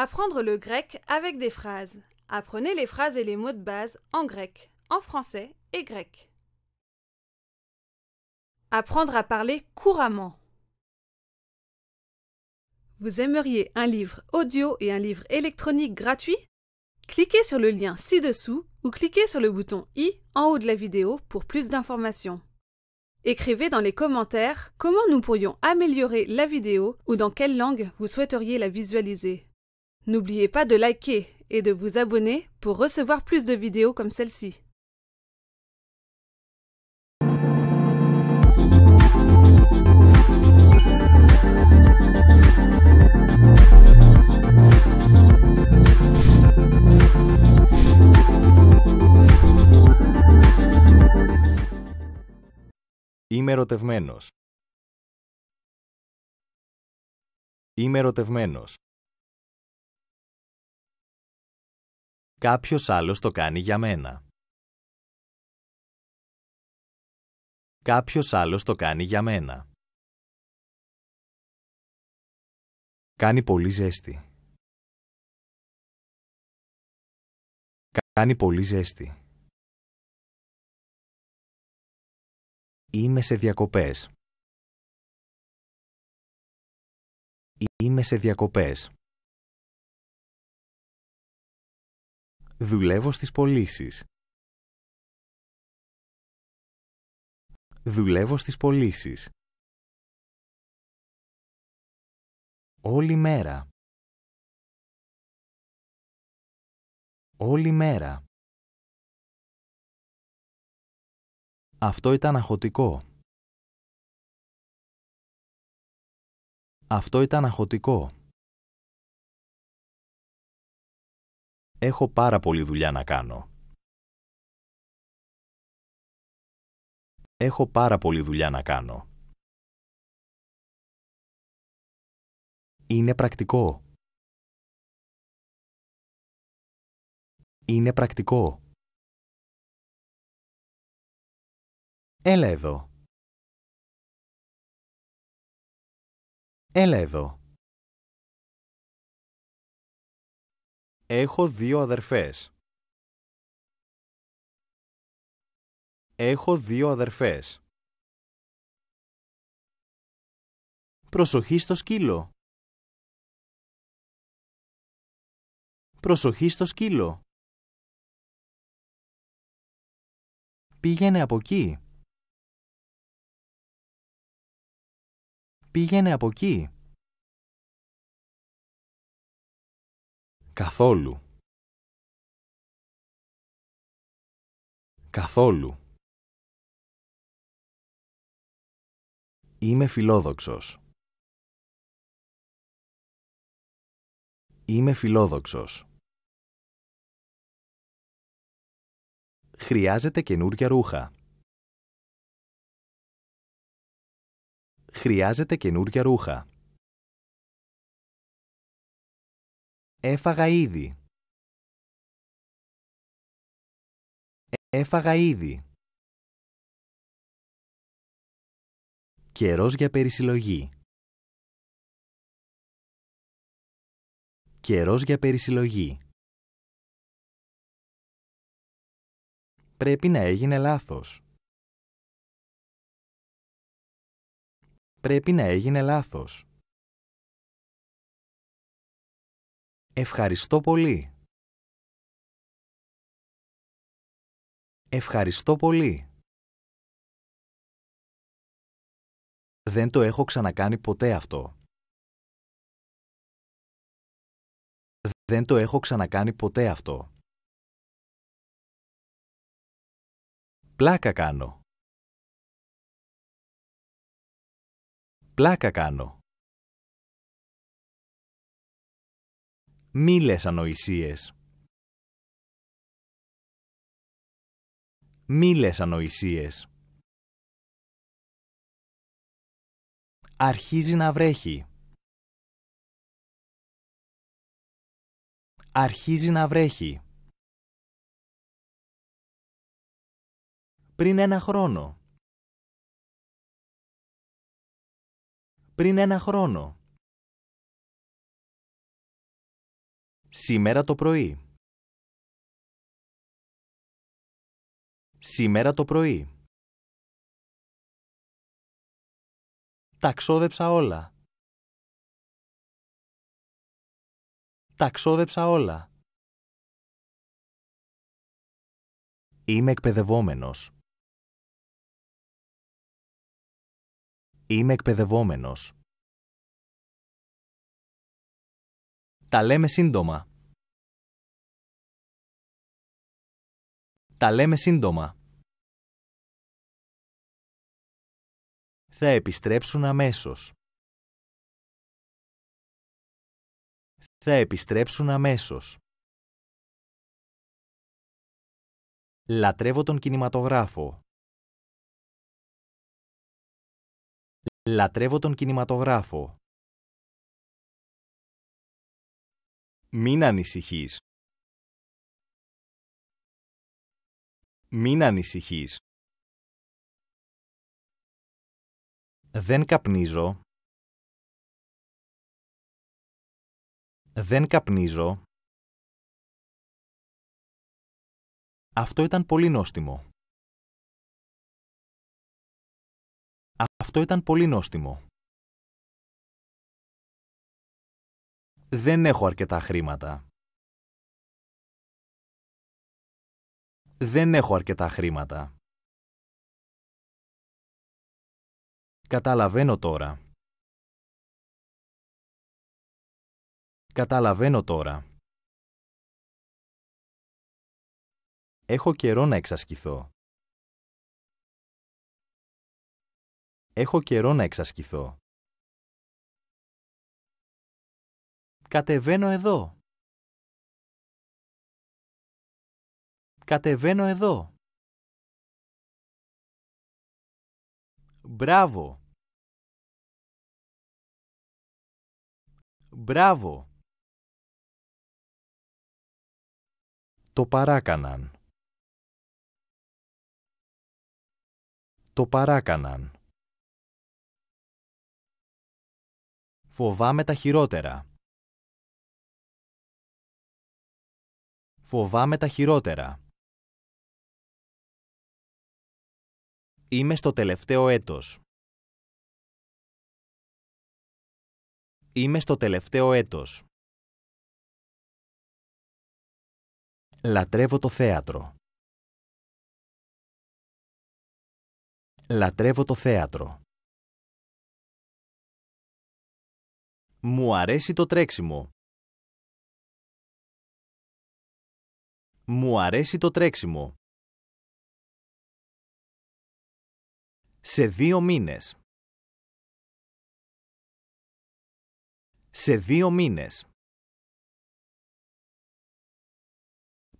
Apprendre le grec avec des phrases. Apprenez les phrases et les mots de base en grec, en français et grec. Apprendre à parler couramment. Vous aimeriez un livre audio et un livre électronique gratuit Cliquez sur le lien ci-dessous ou cliquez sur le bouton i en haut de la vidéo pour plus d'informations. Écrivez dans les commentaires comment nous pourrions améliorer la vidéo ou dans quelle langue vous souhaiteriez la visualiser. N'oubliez pas de liker et de vous abonner pour recevoir plus de vidéos comme celle-ci. Κάποιος άλλος το κάνει για μένα. Κάποιος άλλος το κάνει για μένα. Κάνει πολύ ζέστη. Κάνει πολύ ζέστη. Είμαι σε διακοπές. Είμαι σε διακοπές. Δουλεύω στις πωλήσεις. Δουλεύω στις πωλήσεις. Όλη μέρα. Όλη μέρα. Αυτό ήταν αχωτικό. Αυτό ήταν αχωτικό. Έχω πάρα πολλή δουλειά να κάνω. Έχω πάρα πολλή δουλειά να κάνω. Είναι πρακτικό. Είναι πρακτικό. Έλα εδώ. Έλα εδώ. Έχω δύο αδερφές. Έχω δύο αδερφές. Προσοχή στο σκύλο. Προσοχή στο σκύλο. Πήγαινε από εκεί. Πήγαινε από εκεί. Καθόλου. Καθόλου. Είμαι φιλόδοξος. Είμαι φιλόδοξος. Χρειάζεται καινούρια ρούχα. Χρειάζεται καινούρια ρούχα. Έφαγα ήδη. Έφαγα ήδη. Καιρός για περισυλλογή. Καιρός για περισυλλογή. Πρέπει να έγινε λάθος. Πρέπει να έγινε λάθος. Ευχαριστώ πολύ. Ευχαριστώ πολύ. Δεν το έχω ξανακάνει ποτέ αυτό. Δεν το έχω ξανακάνει ποτέ αυτό. Πλάκα κάνω. Πλάκα κάνω. Μίλες ανοησίες. Αρχίζει να βρέχει. Αρχίζει να βρέχει. Πριν ένα χρόνο. Πριν ένα χρόνο. Σήμερα το πρωί. Σήμερα το πρωί. Ταξόδεψα όλα. Ταξόδεψα όλα. Είμαι εκπαιδευόμενος. Είμαι εκπαιδευόμενος. Τα λέμε σύντομα. Τα λέμε σύντομα. Θα επιστρέψουν αμέσως. Θα επιστρέψουν αμέσως. Λατρεύω τον κινηματογράφο. Λατρεύω τον κινηματογράφο. Μην ανησυχείς. Μην ανησυχείς. Δεν καπνίζω. Δεν καπνίζω. Αυτό ήταν πολύ νόστιμο. Αυτό ήταν πολύ νόστιμο. Δεν έχω αρκετά χρήματα. δεν έχω αρκετά χρήματα. Καταλαβαίνω τώρα. Καταλαβαίνω τώρα. Έχω καιρό να εξασκηθώ. Έχω καιρό να εξασκηθώ. Κατεβαίνω εδώ. Κατεβαίνω εδώ. Μπράβο. Μπράβο. Το παράκαναν. Το παράκαναν. Φοβάμαι τα χειρότερα. Φοβάμαι τα χειρότερα. Είμαι στο τελευταίο έτος. Είμαι στο τελευταίο έτος. Λατρεύω το θέατρο. Λατρεύω το θέατρο. Μου αρέσει το τρέξιμο. Μου αρέσει το τρέξιμο. Σε δύο μήνες. Σε δύο μήνες.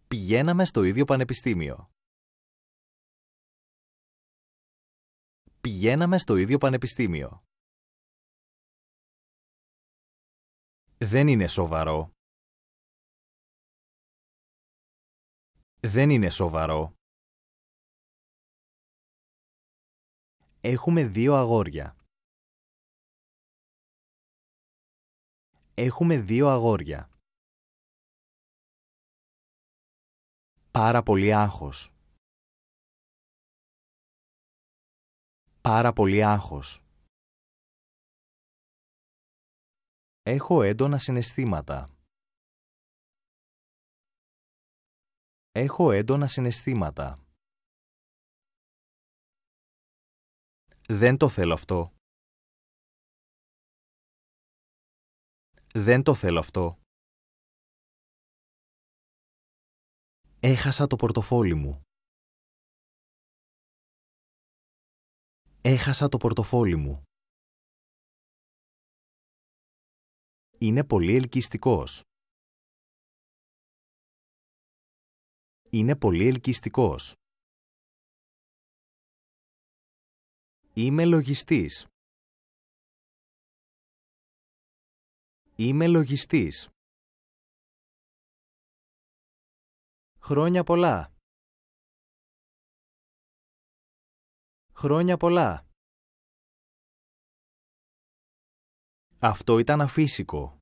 Πηγαίναμε στο ίδιο πανεπιστήμιο. Πηγαίναμε στο ίδιο πανεπιστήμιο. Δεν είναι σοβαρό. Δεν είναι σοβαρό. Έχουμε δύο αγόρια. Έχουμε δύο αγόρια. Πάρα πολύ άγχος. Πάρα πολύ άγχος. Έχω έντονα συναισθήματα. Έχω έντονα συναισθήματα. Δεν το θέλω αυτό. Δεν το θέλω αυτό. Έχασα το πορτοφόλι μου. Έχασα το πορτοφόλι μου. Είναι πολύ ελκυστικός. Είναι πολύ ελκυστικός. Είμαι λογιστής. Είμαι λογιστής. Χρόνια πολλά. Χρόνια πολλά. Αυτό ήταν αφύσικο.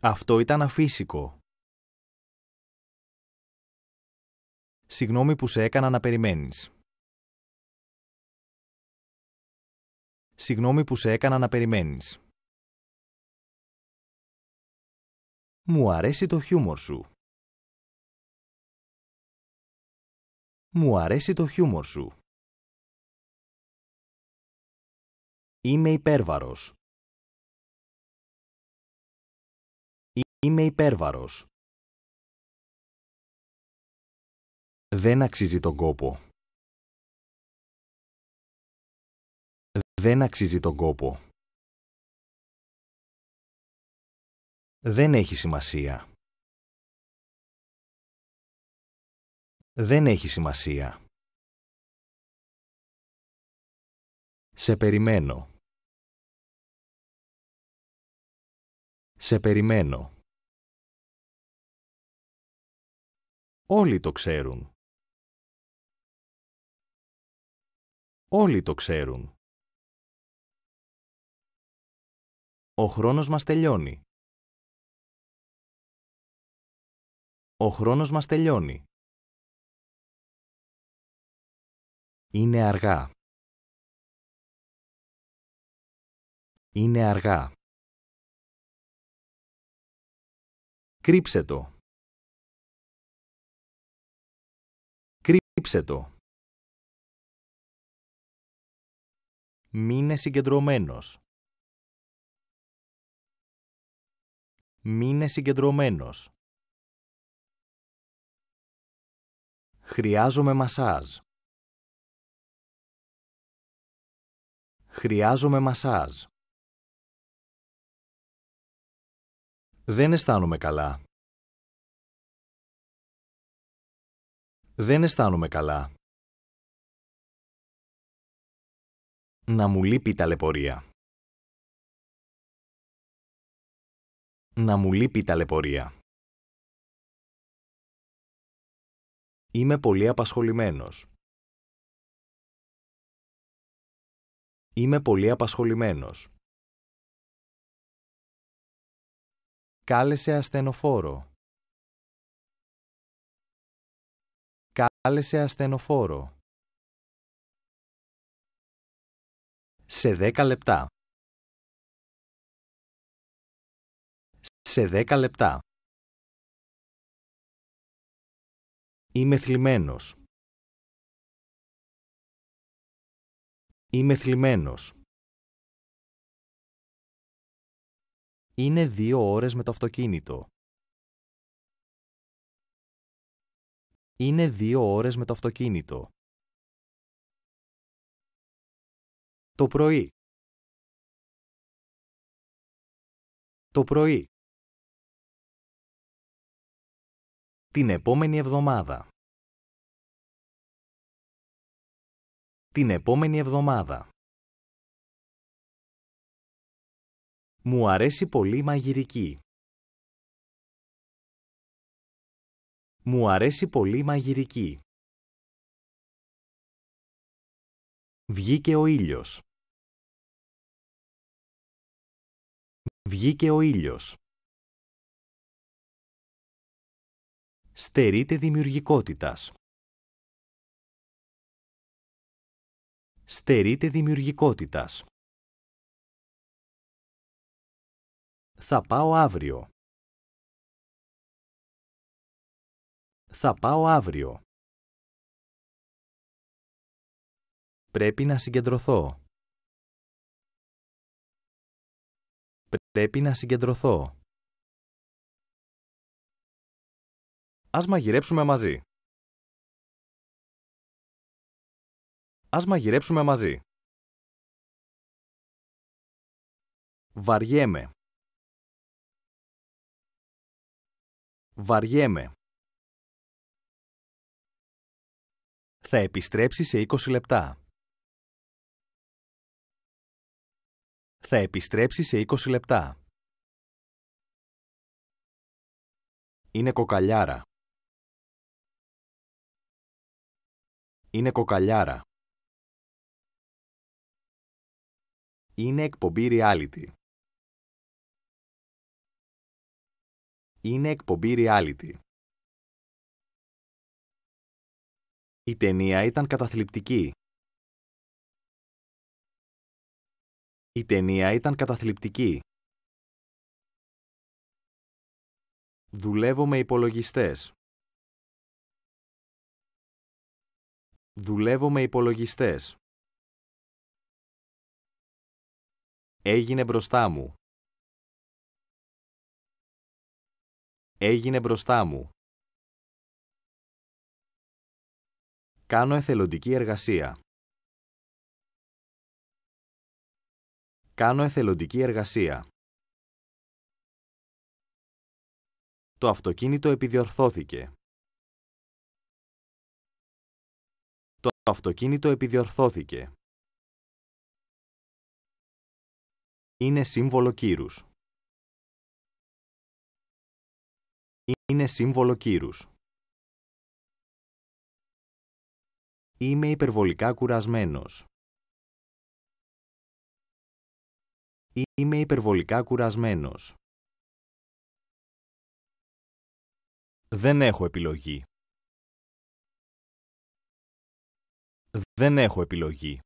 Αυτό ήταν αφύσικο. Συγγνώμη που σε έκανα να περιμένεις. Συγγνώμη που σε έκανα να περιμένεις. Μου αρέσει το χιούμορ σου. Μου αρέσει το χιούμορ σου. Είμαι υπέρβαρος. Είμαι υπέρβαρος. Δεν αξίζει τον κόπο. Δεν αξίζει τον κόπο. Δεν έχει σημασία. Δεν έχει σημασία. Σε περιμένω. Σε περιμένω. Όλοι το ξέρουν. Όλοι το ξέρουν. Ο χρόνος μας τελειώνει. Ο χρόνος μας τελειώνει. Είναι αργά. Είναι αργά. Κρύψε το. Κρύψε το. Μείνε συγκεντρωμένος. Μείνε συγκεντρωμένος. Χρειάζομαι μασάζ. Χρειάζομαι μασάζ. Δεν αισθάνομαι καλά. Δεν αισθάνομαι καλά. να μου λείπει η Να μου λείπει η ταλαιπωρία. Είμαι πολύ απασχολημένος. Είμαι πολύ απασχολημένος. Κάλεσε ασθενοφόρο. Κάλεσε ασθενοφόρο. σε 10 λεπτά. Σε δέκα λεπτά. Είμαι θλιμμένος. Είμαι θλιμμένος. Είναι δύο ώρες με το αυτοκίνητο. Είναι δύο ώρες με το αυτοκίνητο. Το πρωί. Το πρωί. Την επόμενη εβδομάδα. Την επόμενη εβδομάδα. Μου αρέσει πολύ η μαγειρική. Μου αρέσει πολύ η μαγειρική. Βγήκε ο ήλιος. Βγήκε ο ήλιος. Στερείται δημιουργικότητας. Στερείται δημιουργικότητας. Θα πάω αύριο. Θα πάω αύριο. Πρέπει να συγκεντρωθώ. Πρέπει να συγκεντρωθώ. Ας μαγειρέψουμε μαζί. Ας μαγειρέψουμε μαζί. Βαριέμαι. Βαριέμαι. Θα επιστρέψει σε 20 λεπτά. θα επιστρέψει σε 20 λεπτά. Είναι κοκαλιάρα. Είναι κοκαλιάρα. Είναι εκπομπή reality. Είναι εκπομπή reality. Η ταινία ήταν καταθλιπτική. Η ταινία ήταν καταθλιπτική. Δουλεύω με υπολογιστές. Δουλεύω με υπολογιστές. Έγινε μπροστά μου. Έγινε μπροστά μου. Κάνω εθελοντική εργασία. Κάνω εθελοντική εργασία. Το αυτοκίνητο επιδιορθώθηκε. Το αυτοκίνητο επιδιορθώθηκε. Είναι σύμβολο κύρους. Είναι σύμβολο κύρους. Είμαι υπερβολικά κουρασμένος. Είμαι υπερβολικά κουρασμένος. Δεν έχω επιλογή. Δεν έχω επιλογή.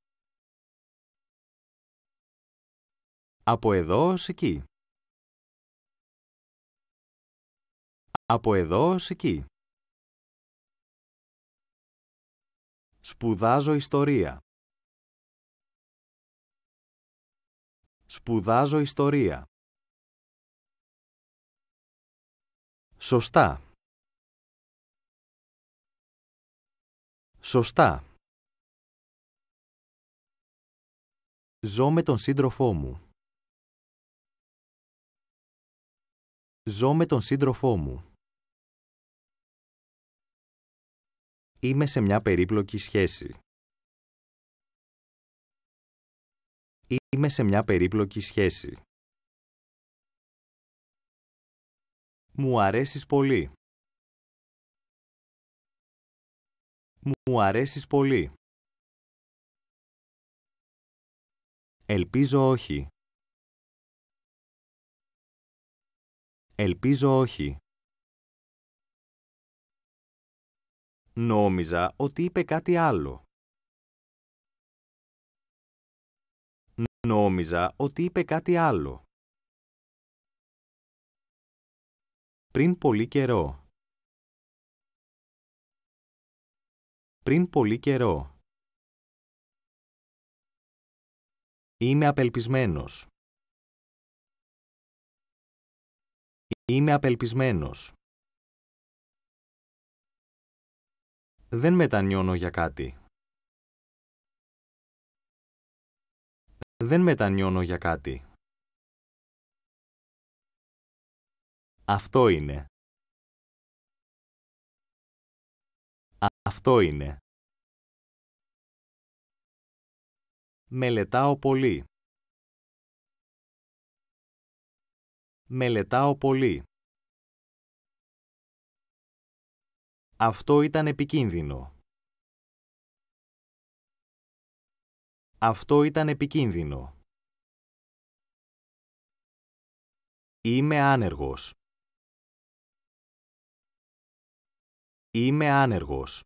Από εδώ ως εκεί. Από εδώ ως εκεί. Σπουδάζω ιστορία. Σπουδάζω ιστορία. Σωστά. Σωστά. Ζω με τον σύντροφό μου. Ζω με τον σύντροφό μου. Είμαι σε μια περίπλοκη σχέση. είμαι σε μια περίπλοκη σχέση. Μου αρέσεις πολύ. Μου αρέσεις πολύ. Ελπίζω όχι. Ελπίζω όχι. Νόμιζα ότι είπε κάτι άλλο. Νόμιζα ότι είπε κάτι άλλο. Πριν πολύ καιρό. Πριν πολύ καιρό. Είμαι απελπισμένος. Είμαι απελπισμένος. Δεν μετανιώνω για κάτι. Δεν μετανιώνω για κάτι. Αυτό είναι. Αυτό είναι. Μελετάω πολύ. Μελετάω πολύ. Αυτό ήταν επικίνδυνο. Αυτό ήταν επικίνδυνο. Είμαι άνεργος. Είμαι άνεργος.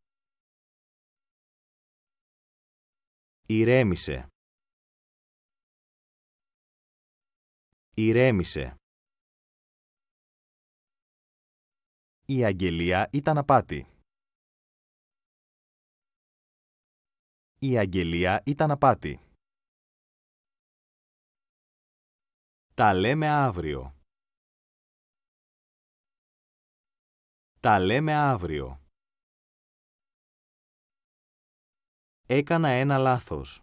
Ηρέμησε. Ηρέμησε. Η αγγελία ήταν απάτη. η αγγελία ήταν απάτη. Τα λέμε αύριο. Τα λέμε αύριο. Έκανα ένα λάθος.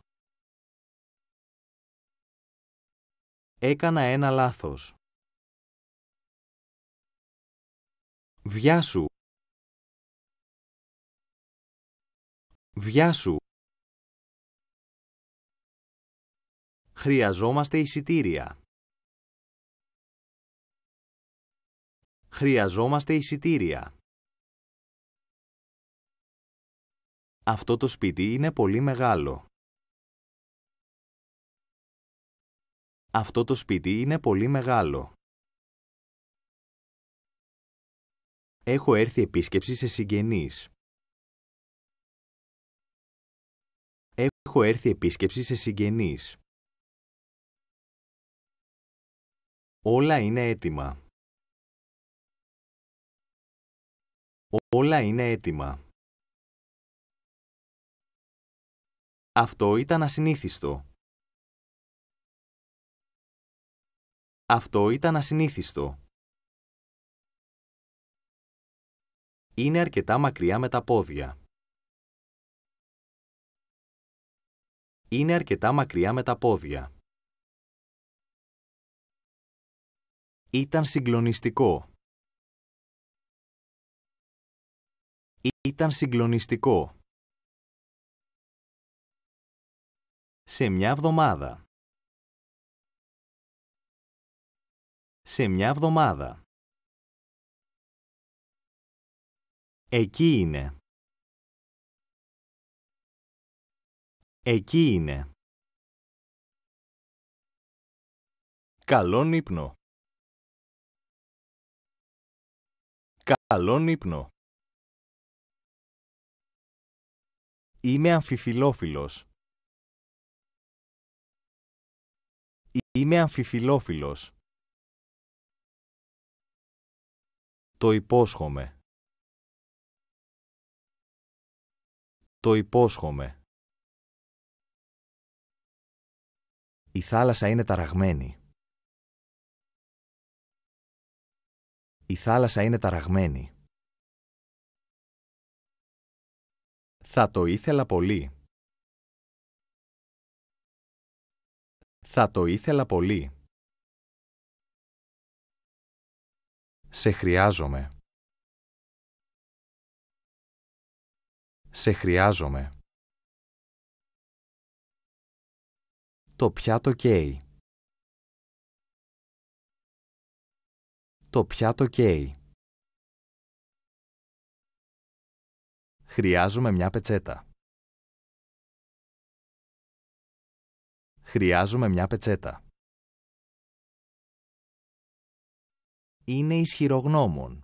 Έκανα ένα λάθος. Βιάσου. Βιάσου. Χρειαζόμαστε εισιτήρια. Χρειαζόμαστε εισιτήρια. Αυτό το σπίτι είναι πολύ μεγάλο. Αυτό το σπίτι είναι πολύ μεγάλο. Έχω έρθει επίσκεψη σε συγγενείς. Έχω έρθει επίσκεψη σε συγγενείς. Όλα είναι έτοιμα. Όλα είναι έτοιμα. Αυτό ήταν ασυνήθιστο. Αυτό ήταν ασυνήθιστο. Είναι αρκετά μακριά με τα πόδια. Είναι αρκετά μακριά με τα πόδια. Ήταν συγκλονιστικό. Ήταν συγκλονιστικό. Σε μια εβδομάδα. Σε μια εβδομάδα. Εκεί είναι. Εκεί είναι. Καλόν ύπνο. Καλόν ύπνο. Είμαι αμφιφιλόφιλος. Είμαι αμφιφιλόφιλος. Το υπόσχομαι. Το υπόσχομαι. Η θάλασσα είναι ταραγμένη. Η θάλασσα είναι ταραγμένη. Θα το ήθελα πολύ. Θα το ήθελα πολύ. Σε χρειάζομαι. Σε χρειάζομαι. Το πιάτο καίει. το πιάτο καίει. Χρειάζομαι μια πετσέτα. Χρειάζομαι μια πετσέτα. Είναι ισχυρογνώμων.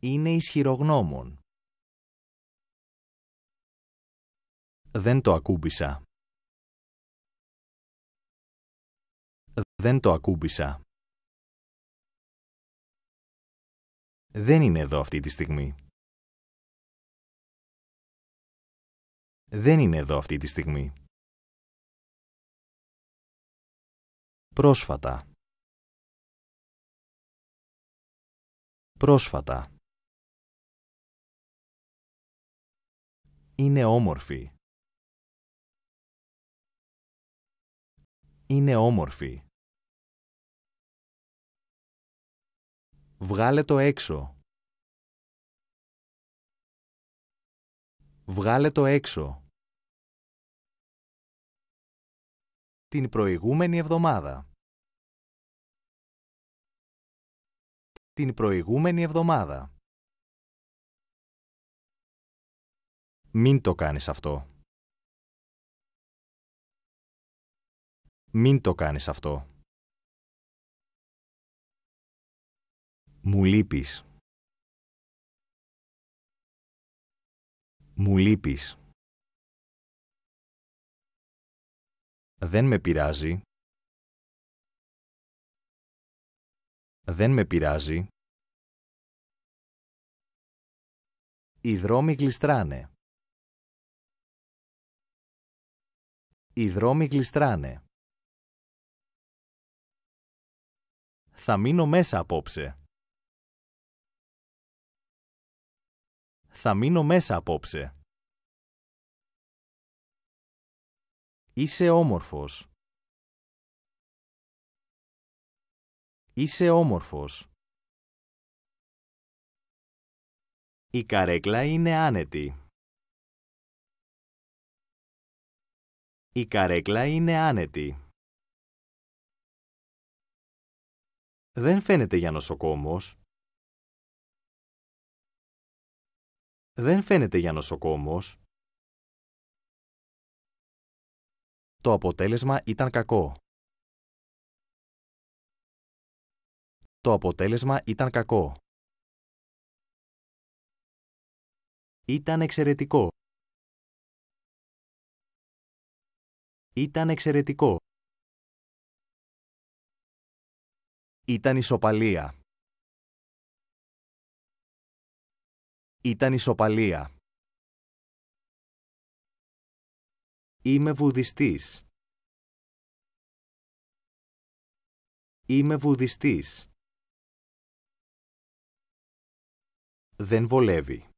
Είναι ισχυρογνώμων. Δεν το ακούμπησα. Δεν το ακούμπησα. Δεν είναι εδώ αυτή τη στιγμή. Δεν είναι εδώ αυτή τη στιγμή. Πρόσφατα. Πρόσφατα. Είναι όμορφη. Είναι όμορφη. Βγάλε το έξω. Βγάλε το έξω. Την προηγούμενη εβδομάδα. Την προηγούμενη εβδομάδα. Μην το κάνεις αυτό. Μην το κάνεις αυτό. Μου λείπεις. Δεν με πειράζει. Δεν με πειράζει. Οι δρόμοι γλιστράνε, Οι δρόμοι γλιστράνε, Θα μείνω μέσα απόψε. Θα μείνω μέσα απόψε. Είσαι όμορφος. Είσαι όμορφος. Η καρέκλα είναι άνετη. Η καρέκλα είναι άνετη. Δεν φαίνεται για νοσοκόμος. δεν φαίνεται για νοσοκόμος. Το αποτέλεσμα ήταν κακό. Το αποτέλεσμα ήταν κακό. Ήταν εξαιρετικό. Ήταν εξαιρετικό. Ήταν ισοπαλία. Ήταν ισοπαλία. Είμαι βουδιστής. Είμαι βουδιστής. Δεν βολεύει.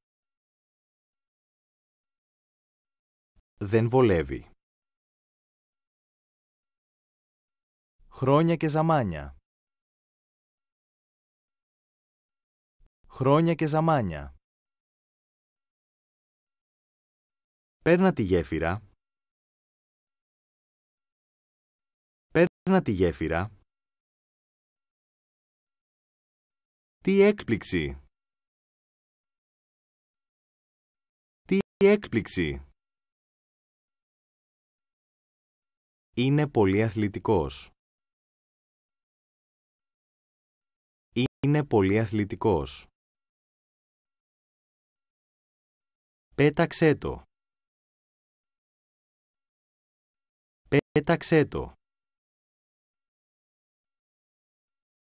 Δεν βολεύει. Χρόνια και ζαμάνια. Χρόνια και ζαμάνια. Πέρνα τη γέφυρα. Πέρνα τη γέφυρα. Τι έκπληξη! Τι έκπληξη! Είναι πολύ αθλητικός. Είναι πολύ αθλητικός. Πέταξέ το. Πέταξέ το.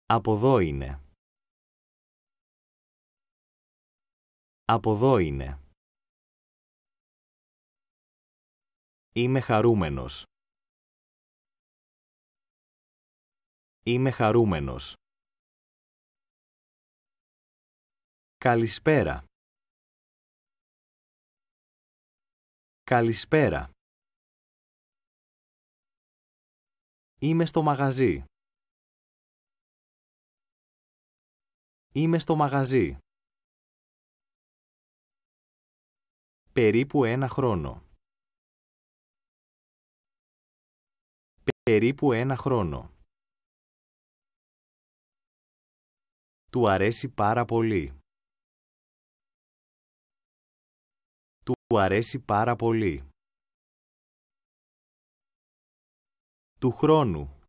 Από εδώ είναι. Από είναι. Είμαι χαρούμενος. Είμαι χαρούμενος. Καλησπέρα. Καλησπέρα. Είμαι στο μαγαζί. Είμαι στο μαγαζί. Περίπου ένα χρόνο. Περίπου ένα χρόνο. Του αρέσει πάρα πολύ. Του αρέσει πάρα πολύ. του χρόνου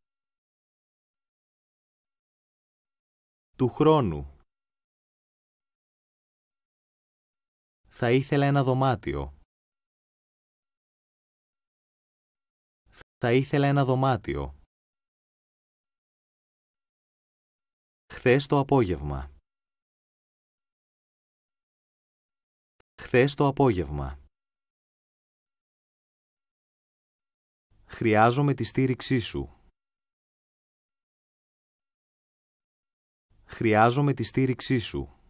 του χρόνου Θα ήθελα ένα δωμάτιο. Θα ήθελα ένα δωμάτιο. Χθες το απόγευμα. Χθες το απόγευμα. Χρειάζομαι τη στήριξή σου. Χρειάζομαι τη στήριξή σου.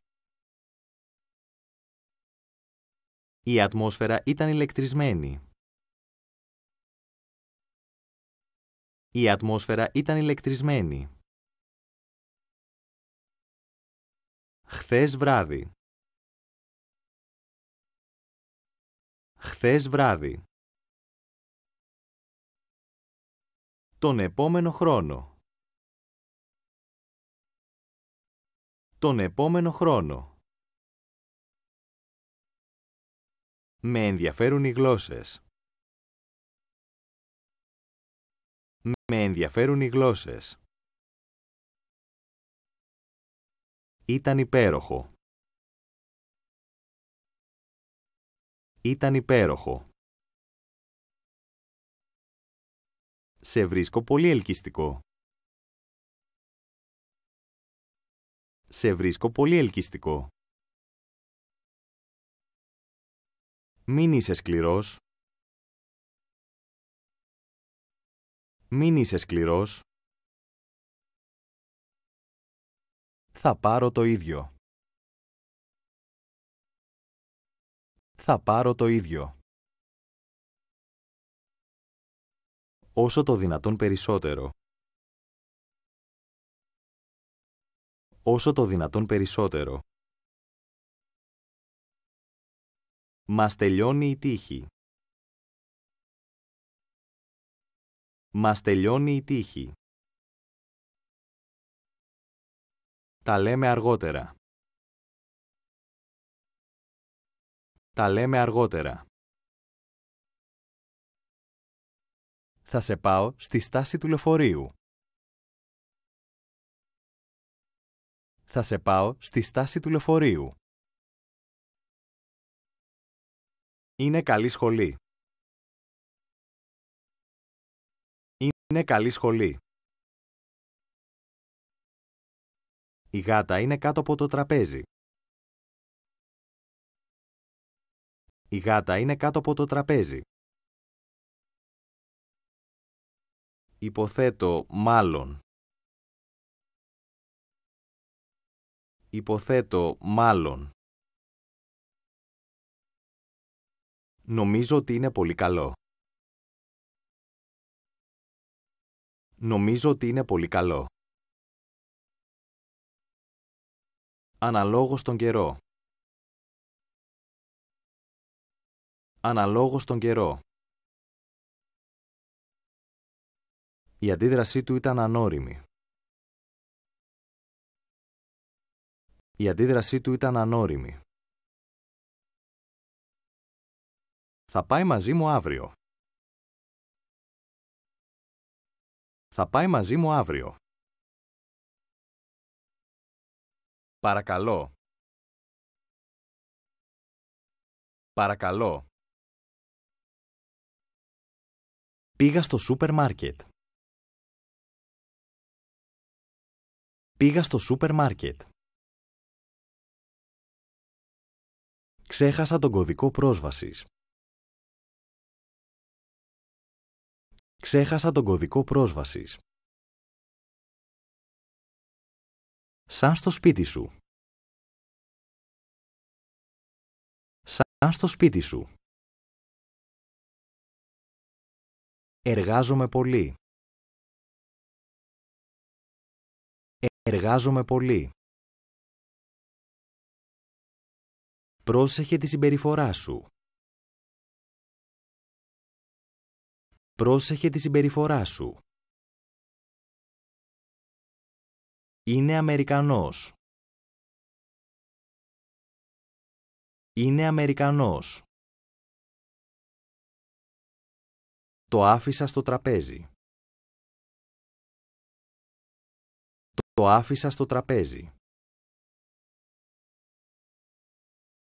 Η ατμόσφαιρα ήταν ηλεκτρισμένη. Η ατμόσφαιρα ήταν ηλεκτρισμένη. Χθες βράδυ. Χθες βράδυ. Τον επόμενο χρόνο. Τον επόμενο χρόνο. Με ενδιαφέρουν οι γλώσσες. Με ενδιαφέρουν οι γλώσσες. Ήταν υπέροχο. Ήταν υπέροχο. Σε βρίσκω πολύ ελκυστικό. Σε βρίσκω πολύ ελκυστικό. Μην είσαι σκληρός. Μην είσαι σκληρός. Θα πάρω το ίδιο. Θα πάρω το ίδιο. όσο το δυνατόν περισσότερο. Όσο το δυνατόν περισσότερο. Μας τελειώνει η τύχη. Μας τελειώνει η τύχη. Τα λέμε αργότερα. Τα λέμε αργότερα. Θα σε πάω στη στάση του λεωφορείου. Θα σε πάω στη στάση του λεωφορείου. Είναι καλή σχολή. Είναι καλή σχολή. Η γάτα είναι κάτω από το τραπέζι. Η γάτα είναι κάτω από το τραπέζι. Υποθέτω μάλλον. Υποθέτω μάλλον. Νομίζω ότι είναι πολύ καλό. Νομίζω ότι είναι πολύ καλό. Αναλόγως τον καιρό. Αναλόγως τον καιρό. Η αντίδρασή του ήταν ανώριμη. Η αντίδρασή του ήταν ανώριμη. Θα πάει μαζί μου αύριο. Θα πάει μαζί μου αύριο. Παρακαλώ. Παρακαλώ. Πήγα στο σούπερ μάρκετ. Πήγα στο σούπερ μάρκετ. Ξέχασα τον κωδικό πρόσβασης. Ξέχασα τον κωδικό πρόσβασης. Σαν στο σπίτι σου. Σαν στο σπίτι σου. Εργάζομαι πολύ. Εργάζομαι πολύ. Πρόσεχε τη συμπεριφορά σου. Πρόσεχε τη συμπεριφορά σου. Είναι Αμερικανός. Είναι Αμερικανός. Το άφησα στο τραπέζι. Το άφησα στο τραπέζι.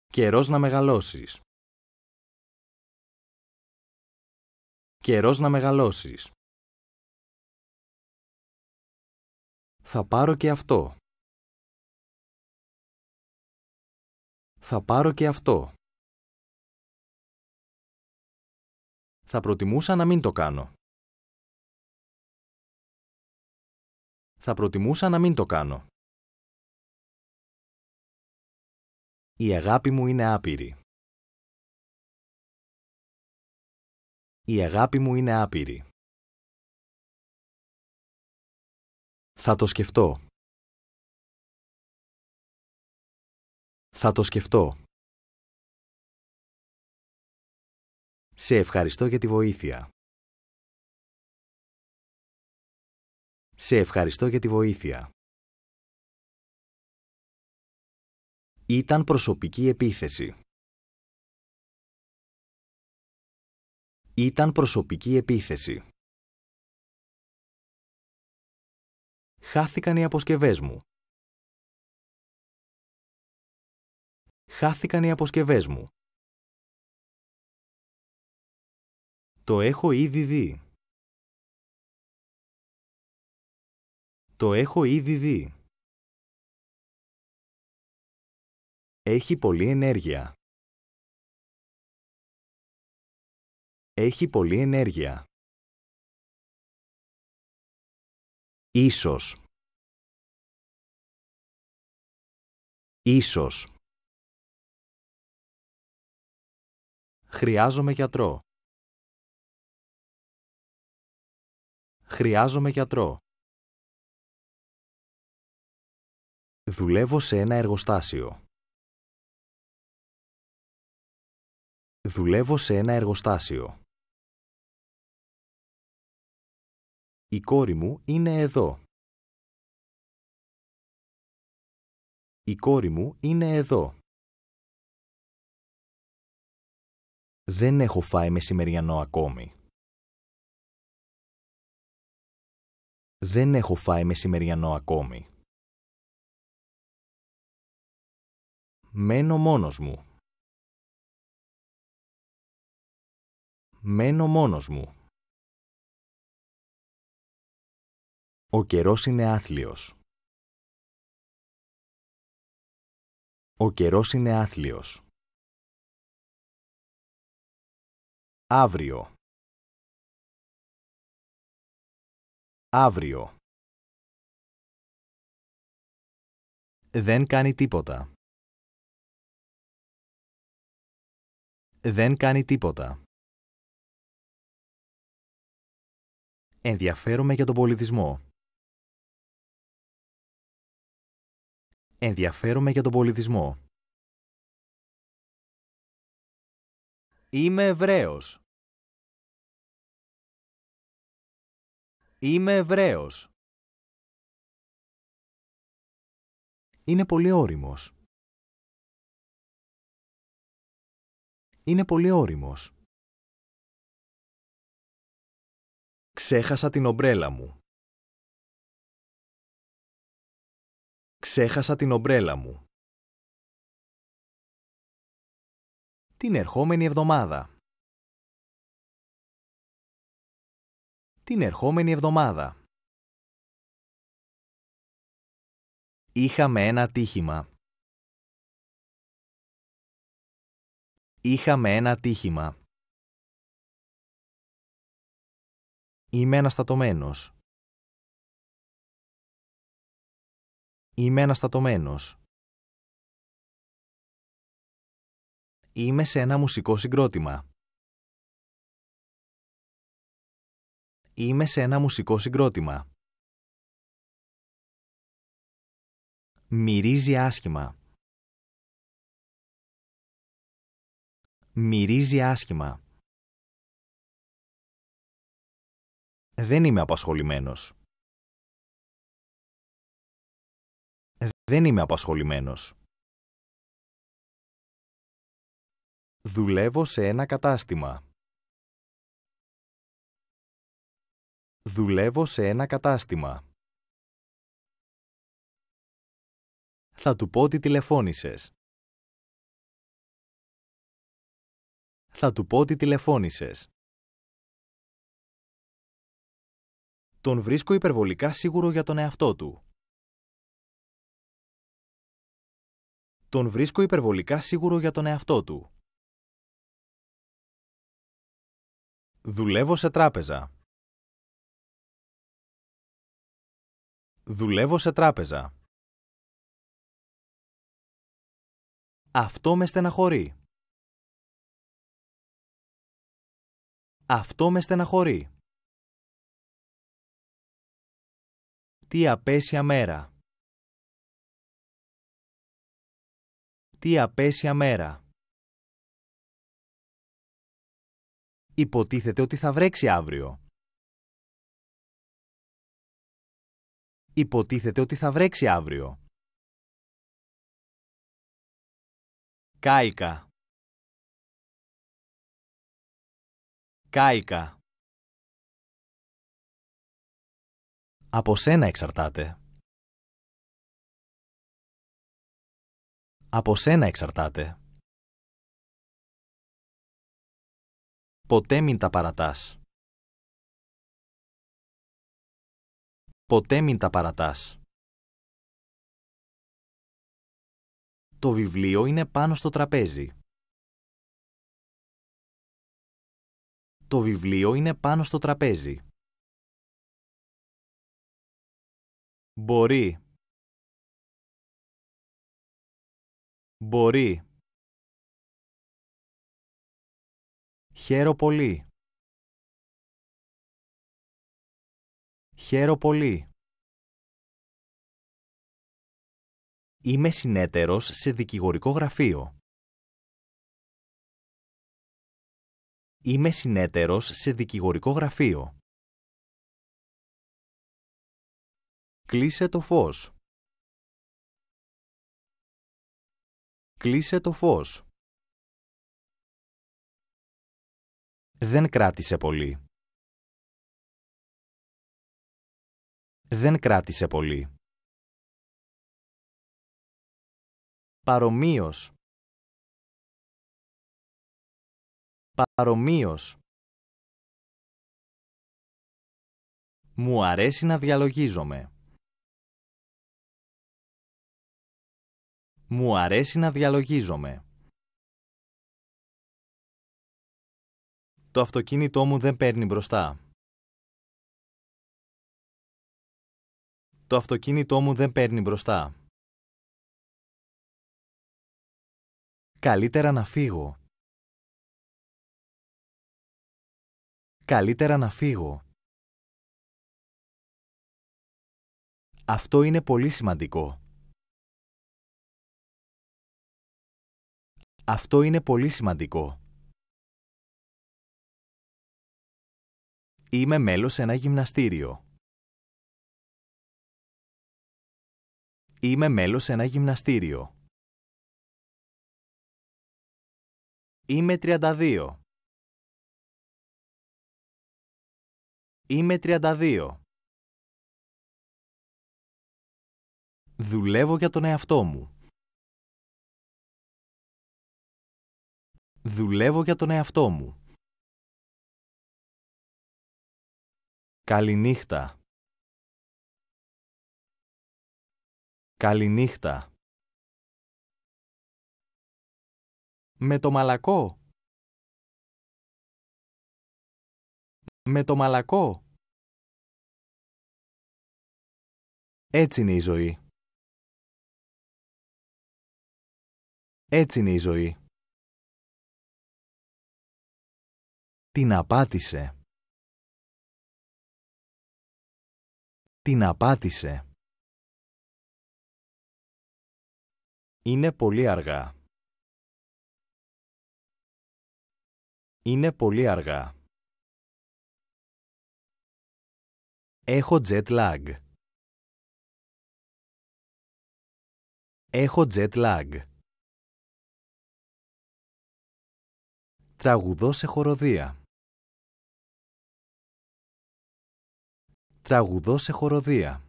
Καιρός να μεγαλώσεις. Καιρός να μεγαλώσεις. Θα πάρω και αυτό. Θα πάρω και αυτό. Θα προτιμούσα να μην το κάνω. Θα προτιμούσα να μην το κάνω. Η αγάπη μου είναι άπειρη. Η αγάπη μου είναι άπειρη. Θα το σκεφτώ. Θα το σκεφτώ. Σε ευχαριστώ για τη βοήθεια. Σε ευχαριστώ για τη βοήθεια. Ήταν προσωπική επίθεση. Ήταν προσωπική επίθεση. Χάθηκαν οι αποσκευές μου. Χάθηκαν οι αποσκευές μου. Το έχω ήδη δει. Το έχω ήδη δει. Έχει πολλή ενέργεια. Έχει πολύ ενέργεια. Ίσως. Ίσως. Χρειάζομαι γιατρό. Χρειάζομαι γιατρό. Δουλεύω σε ένα εργοστάσιο. Δουλεύω σε ένα εργοστάσιο. Η κόρη μου είναι εδώ. Η κόρη μου είναι εδώ. Δεν έχω φάει μεσημεριανό ακόμη. Δεν έχω φάει μεσημεριανό ακόμη. Μένω μόνος μου. Μένω μόνος μου. Ο καιρός είναι άθλιος. Ο καιρός είναι άθλιος. Αύριο. Αύριο. Δεν κάνει τίποτα. δεν κάνει τίποτα. Ενδιαφέρομαι για τον πολιτισμό. Ενδιαφέρομαι για τον πολιτισμό. Είμαι Εβραίος. Είμαι Εβραίος. Είναι πολύ όριμος. είναι πολύ όριμος. Ξέχασα την ομπρέλα μου. Ξέχασα την ομπρέλα μου. Την ερχόμενη εβδομάδα. Την ερχόμενη εβδομάδα. Είχαμε ένα τύχημα. Είχαμε ένα ατύχημα. Είμαι αναστατωμένος. Είμαι αναστατωμένος. Είμαι σε ένα μουσικό συγκρότημα. Είμαι σε ένα μουσικό συγκρότημα. Μυρίζει άσχημα. μυρίζει άσχημα. Δεν είμαι απασχολημένος. Δεν είμαι απασχολημένος. Δουλεύω σε ένα κατάστημα. Δουλεύω σε ένα κατάστημα. Θα του πω ότι τηλεφώνησες. θα του πω ότι τηλεφώνησες. Τον βρίσκω υπερβολικά σίγουρο για τον εαυτό του. Τον βρίσκω υπερβολικά σίγουρο για τον εαυτό του. Δουλεύω σε τράπεζα. Δουλεύω σε τράπεζα. Αυτό με στεναχωρεί. Αυτό με στεναχωρεί. Τι απέσια μέρα. Τι απέσια μέρα. Υποτίθεται ότι θα βρέξει αύριο. Υποτίθεται ότι θα βρέξει αύριο. Κάικα. Κάικα. Από σένα εξαρτάται. Από σένα εξαρτάται. Ποτέ μην τα παρατάς. Ποτέ μην τα παρατάς. Το βιβλίο είναι πάνω στο τραπέζι. Το βιβλίο είναι πάνω στο τραπέζι. Μπορεί. Μπορεί. Χαίρο πολύ. Χαίρο πολύ. Είμαι συνέτερος σε δικηγορικό γραφείο. Είμαι συνέτερος σε δικηγορικό γραφείο. Κλείσε το φως. Κλείσε το φως. Δεν κράτησε πολύ. Δεν κράτησε πολύ. Παρομοίως. Παρομοίως. Μου αρέσει να διαλογίζομαι. Μου αρέσει να διαλογίζομαι. Το αυτοκίνητό μου δεν παίρνει μπροστά. Το αυτοκίνητό μου δεν παίρνει μπροστά. Καλύτερα να φύγω. Καλύτερα να φύγω. Αυτό είναι πολύ σημαντικό. Αυτό είναι πολύ σημαντικό. Είμαι μέλος σε ένα γυμναστήριο. Είμαι μέλος σε ένα γυμναστήριο. Είμαι 32. Είμαι 32. Δουλεύω για τον εαυτό μου. Δουλεύω για τον εαυτό μου. Καληνύχτα. Καληνύχτα. Με το μαλακό. με το μαλακό. Έτσι είναι η ζωή. Έτσι είναι η ζωή. Την απάτησε. Την απάτησε. Είναι πολύ αργά. Είναι πολύ αργά. Έχω jet lag. Έχω jet lag. Τραγουδώ σε χοροδία. Τραγουδώ σε χοροδία.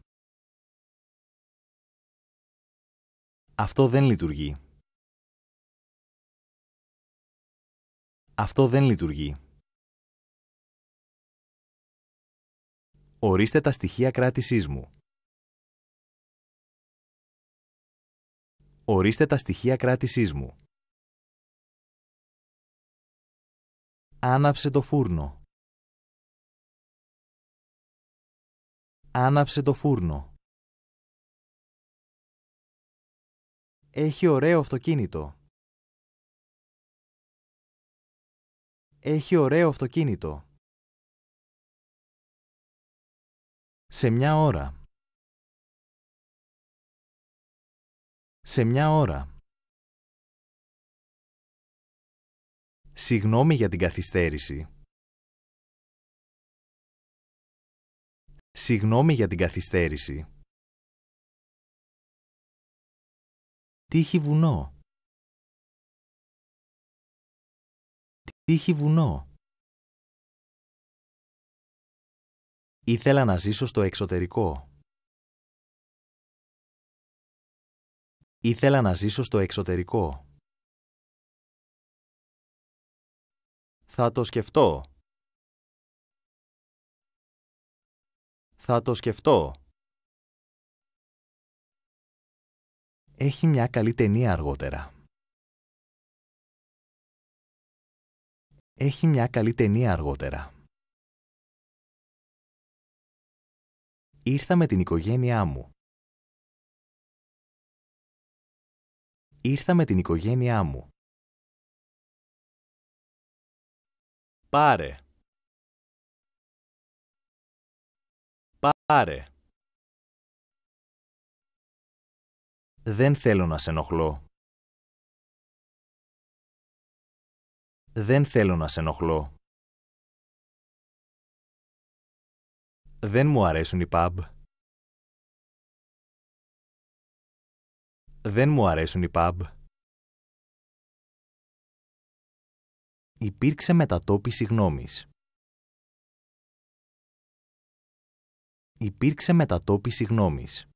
Αυτό δεν λειτουργεί. Αυτό δεν λειτουργεί. Ορίστε τα στοιχεία κράτησής μου. Ορίστε τα στοιχεία κράτησής μου. Άναψε το φούρνο. Άναψε το φούρνο. Έχει ωραίο αυτοκίνητο. Έχει ωραίο αυτοκίνητο. Σε μια ώρα. Σε μια ώρα. Συγγνώμη για την καθυστέρηση. Συγγνώμη για την καθυστέρηση. Τύχη βουνό. Τύχη βουνό. Ήθελα να ζήσω στο εξωτερικό. Ήθελα να ζήσω στο εξωτερικό. Θα το σκεφτώ. Θα το σκεφτώ. Έχει μια καλή ταινία αργότερα. Έχει μια καλή ταινία αργότερα. Ήρθα με την οικογένειά μου. Ήρθα με την οικογένειά μου. Πάρε. Πάρε. Δεν θέλω να σε ενοχλώ. Δεν θέλω να σε ενοχλώ. Δεν μου αρέσουν οι pub. Δεν μου αρέσουν οι pub. Υπήρξε μετατόπιση γνώμης. Υπήρξε μετατόπιση γνώμης.